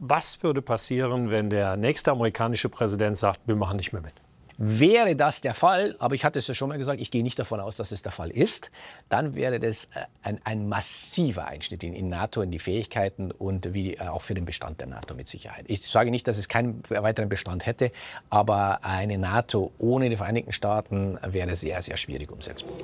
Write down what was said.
Was würde passieren, wenn der nächste amerikanische Präsident sagt, wir machen nicht mehr mit? Wäre das der Fall, aber ich hatte es ja schon mal gesagt, ich gehe nicht davon aus, dass es der Fall ist, dann wäre das äh, ein, ein massiver Einschnitt in, in, NATO, in die Fähigkeiten und wie, äh, auch für den Bestand der NATO mit Sicherheit. Ich sage nicht, dass es keinen weiteren Bestand hätte, aber eine NATO ohne die Vereinigten Staaten wäre sehr, sehr schwierig umsetzbar.